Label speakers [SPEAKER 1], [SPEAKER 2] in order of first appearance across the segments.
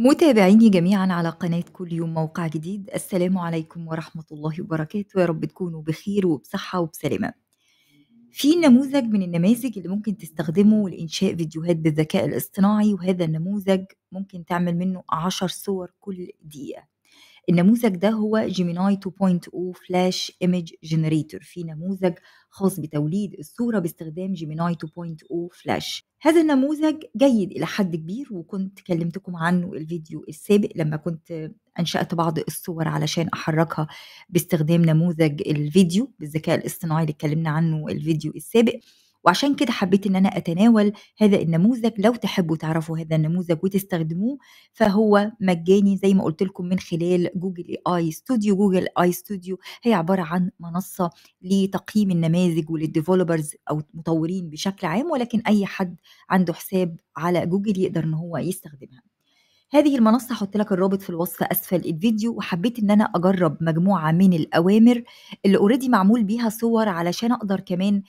[SPEAKER 1] متابعيني جميعا على قناة كل يوم موقع جديد السلام عليكم ورحمة الله وبركاته يا رب تكونوا بخير وبصحة وبسلامة في نموذج من النماذج اللي ممكن تستخدمه لإنشاء فيديوهات بالذكاء الاصطناعي وهذا النموذج ممكن تعمل منه عشر صور كل دقيقة النموذج ده هو جيميناي 2.0 فلاش ايمج جنريتور في نموذج خاص بتوليد الصورة باستخدام جيميناي 2.0 فلاش هذا النموذج جيد إلى حد كبير وكنت كلمتكم عنه الفيديو السابق لما كنت أنشأت بعض الصور علشان أحركها باستخدام نموذج الفيديو بالذكاء الاصطناعي اللي اتكلمنا عنه الفيديو السابق وعشان كده حبيت ان انا اتناول هذا النموذج لو تحبوا تعرفوا هذا النموذج وتستخدموه فهو مجاني زي ما قلت لكم من خلال جوجل اي ستوديو جوجل اي ستوديو هي عباره عن منصه لتقييم النماذج وللديفلوبرز او مطورين بشكل عام ولكن اي حد عنده حساب على جوجل يقدر ان هو يستخدمها هذه المنصة هحط لك الرابط في الوصف أسفل الفيديو وحبيت إن أنا أجرب مجموعة من الأوامر اللي أوريدي معمول بيها صور علشان أقدر كمان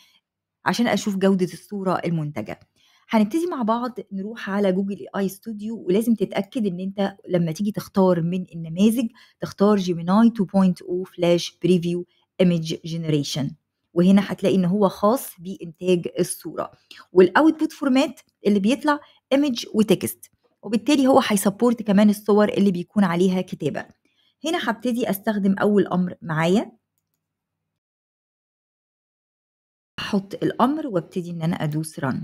[SPEAKER 1] عشان أشوف جودة الصورة المنتجة هنبتدي مع بعض نروح على جوجل اي ستوديو ولازم تتاكد ان انت لما تيجي تختار من النماذج تختار جيميناي 2.0 فلاش بريفيو ايمج جنريشن وهنا هتلاقي ان هو خاص بانتاج الصوره والاوتبوت فورمات اللي بيطلع ايمج وتكست وبالتالي هو هيسبورت كمان الصور اللي بيكون عليها كتابه هنا هبتدي استخدم اول امر معايا احط الأمر وابتدي إن أنا أدوس رن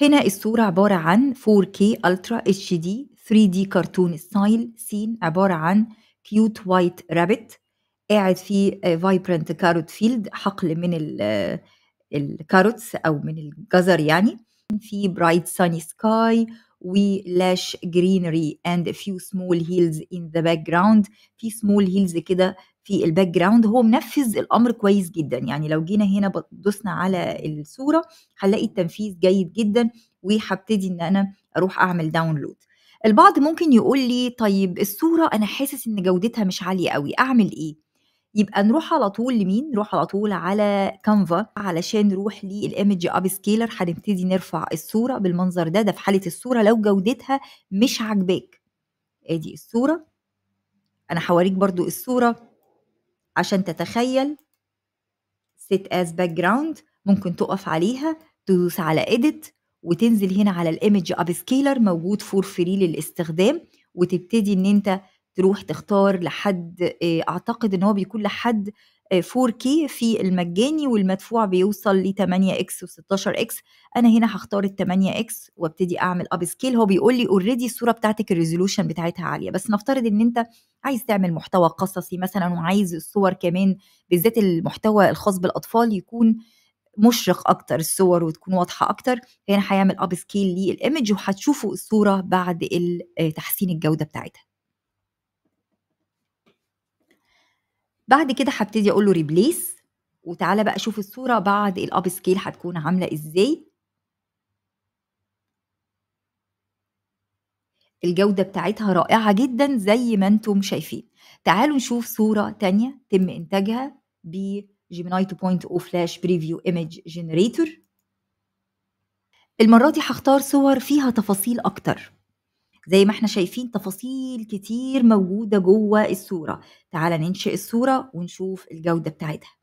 [SPEAKER 1] هنا الصورة عبارة عن 4K Ultra HD 3D كرتون ستايل سين عبارة عن كيوت وايت رابت قاعد في فايبرنت كاروت فيلد حقل من الكاروتس آه، أو من الجزر يعني في برايت ساني سكاي ولاش جرينري اند فيو سمول هيلز ان ذا باك جراوند في سمول هيلز كده في الباك جراوند هو منفذ الامر كويس جدا يعني لو جينا هنا دوسنا على الصوره هنلاقي التنفيذ جيد جدا وهبتدي ان انا اروح اعمل داونلود البعض ممكن يقول لي طيب الصوره انا حاسس ان جودتها مش عاليه قوي اعمل ايه يبقى نروح على طول لمين نروح على طول على كانفا علشان نروح للايمج اب سكيلر هنبتدي نرفع الصوره بالمنظر ده ده في حاله الصوره لو جودتها مش عاجباك ادي الصوره انا هوريك برضو الصوره عشان تتخيل set as background ممكن تقف عليها تدوس على edit وتنزل هنا على الايمج اب سكيلر موجود فور فري للاستخدام وتبتدي ان انت تروح تختار لحد اعتقد ان هو بيكون لحد 4K في المجاني والمدفوع بيوصل ل 8 اكس و 16 اكس انا هنا هختار ال 8 اكس وابتدي اعمل اب سكيل هو بيقول لي اوريدي الصوره بتاعتك الريزولوشن بتاعتها عاليه بس نفترض ان انت عايز تعمل محتوى قصصي مثلا وعايز الصور كمان بالذات المحتوى الخاص بالاطفال يكون مشرق اكتر الصور وتكون واضحه اكتر هنا هيعمل اب سكيل للايمج وهتشوفوا الصوره بعد تحسين الجوده بتاعتها بعد كده هبتدي اقول له ريبليس وتعالى بقى شوف الصوره بعد الاب سكيل هتكون عامله ازاي الجودة بتاعتها رائعة جدا زي ما انتم شايفين تعالوا نشوف صورة تانية تم إنتاجها ب جيميناي 2.0 فلاش بريفيو ايمج جنريتور المرة دي هختار صور فيها تفاصيل أكتر زي ما احنا شايفين تفاصيل كتير موجودة جوه الصورة تعال ننشئ الصورة ونشوف الجودة بتاعتها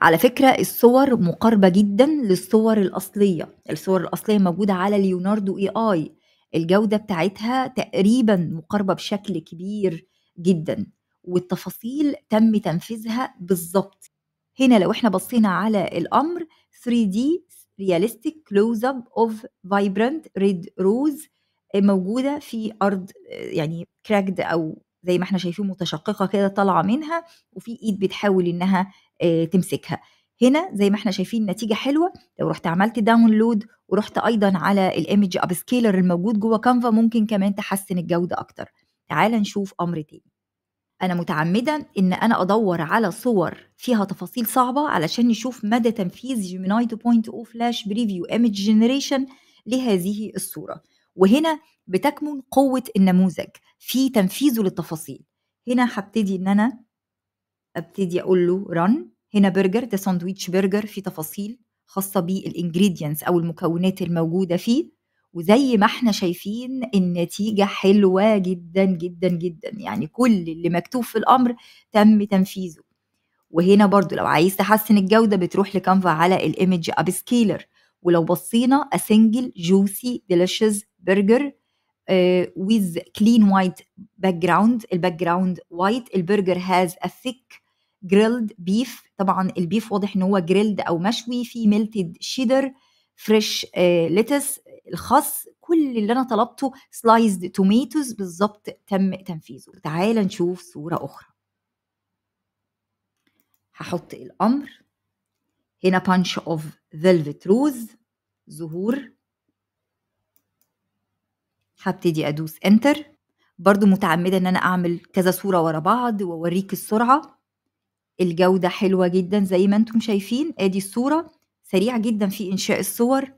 [SPEAKER 1] على فكرة الصور مقاربة جدا للصور الأصلية الصور الأصلية موجودة على ليوناردو اي اي الجودة بتاعتها تقريبا مقاربة بشكل كبير جدا والتفاصيل تم تنفيذها بالظبط هنا لو احنا بصينا على الامر 3D realistic close up of vibrant red rose موجوده في ارض يعني كراكد او زي ما احنا شايفين متشققه كده طالعه منها وفي ايد بتحاول انها آه، تمسكها هنا زي ما احنا شايفين نتيجه حلوه لو رحت عملت داونلود ورحت ايضا على الايمج اب سكيلر الموجود جوه كانفا ممكن كمان تحسن الجوده اكتر تعال نشوف امر تاني أنا متعمدة إن أنا أدور على صور فيها تفاصيل صعبة علشان نشوف مدى تنفيذ جيميناي 2.0 فلاش بريفيو ايمج جنريشن لهذه الصورة وهنا بتكمن قوة النموذج في تنفيذه للتفاصيل هنا هبتدي إن أنا أبتدي أقول له رن هنا برجر ده ساندويتش برجر في تفاصيل خاصة بالإنجريدينتس أو المكونات الموجودة فيه وزي ما احنا شايفين النتيجة حلوة جدا جدا جدا يعني كل اللي مكتوب في الأمر تم تنفيذه وهنا برضو لو عايز تحسن الجودة بتروح لكانفا على الإيميج اب سكيلر ولو بصينا أسنجل single juicy delicious burger كلين آه، with clean white background الباك جراوند white البرجر has a thick grilled beef طبعا البيف واضح ان هو جريلد او مشوي في ميلتد شيدر فريش ليتس الخاص كل اللي انا طلبته سلايزد توميتوز بالظبط تم تنفيذه تعال نشوف صوره اخرى هحط الامر هنا بانش اوف فيلفت روز زهور هبتدي ادوس انتر برضو متعمده ان انا اعمل كذا صوره ورا بعض واوريك السرعه الجوده حلوه جدا زي ما انتم شايفين ادي الصوره سريع جدا في انشاء الصور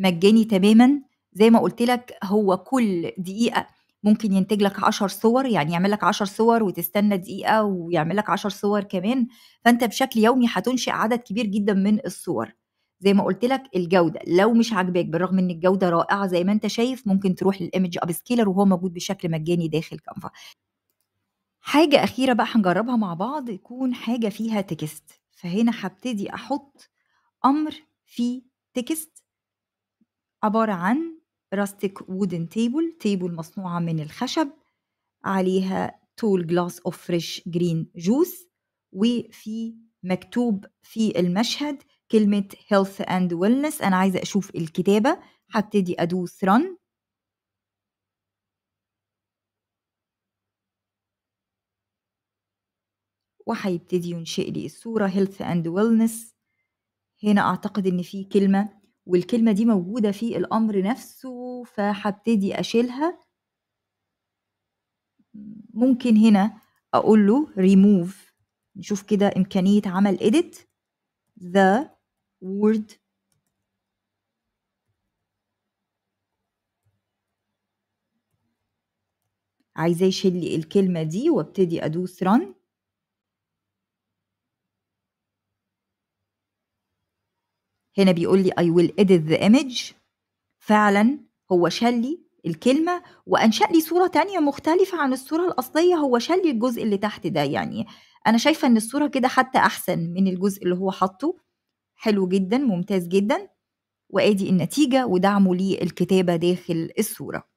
[SPEAKER 1] مجاني تماما زي ما قلت لك هو كل دقيقه ممكن ينتج لك 10 صور يعني يعمل لك 10 صور وتستنى دقيقه ويعمل لك 10 صور كمان فانت بشكل يومي هتنشئ عدد كبير جدا من الصور زي ما قلت لك الجوده لو مش عاجباك بالرغم ان الجوده رائعه زي ما انت شايف ممكن تروح للايمج اب سكيلر وهو موجود بشكل مجاني داخل كانفا حاجه اخيره بقى هنجربها مع بعض يكون حاجه فيها تكست فهنا هبتدي احط امر فيه تكست عبارة عن راستيك وودن تيبل تيبل مصنوعة من الخشب عليها تول جلاس اوف فريش جرين جوس وفي مكتوب في المشهد كلمة health and wellness أنا عايزة أشوف الكتابة هبتدي أدوس run وهيبتدي ينشئ لي الصورة health and wellness هنا أعتقد إن في كلمة والكلمة دي موجودة في الأمر نفسه فهبتدي أشيلها ممكن هنا أقول له remove نشوف كده إمكانية عمل edit the word عايزاه يشيل لي الكلمة دي وابتدي أدوس run هنا بيقول لي I will edit the image فعلا هو شال لي الكلمة وأنشأ لي صورة تانية مختلفة عن الصورة الأصلية هو شال لي الجزء اللي تحت ده يعني أنا شايفة إن الصورة كده حتى أحسن من الجزء اللي هو حاطه حلو جدا ممتاز جدا وأدي النتيجة ودعمه لي الكتابة داخل الصورة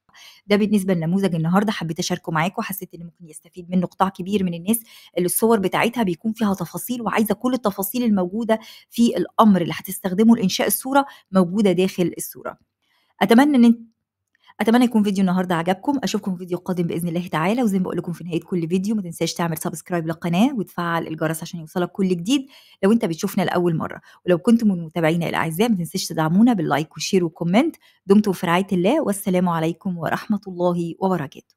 [SPEAKER 1] ده بالنسبه لنموذج النهارده حبيت اشاركه معاكم حسيت ان ممكن يستفيد منه قطاع كبير من الناس اللي الصور بتاعتها بيكون فيها تفاصيل وعايزه كل التفاصيل الموجوده في الامر اللي هتستخدمه لانشاء الصوره موجوده داخل الصوره اتمنى ان اتمنى يكون فيديو النهارده عجبكم اشوفكم في فيديو قادم باذن الله تعالى وزي ما بقول لكم في نهايه كل فيديو ما تنساش تعمل سبسكرايب للقناه وتفعل الجرس عشان يوصلك كل جديد لو انت بتشوفنا لاول مره ولو كنتم من متابعينا الاعزاء ما تنساش تدعمونا باللايك وشير وكومنت دمتم في رعايه الله والسلام عليكم ورحمه الله وبركاته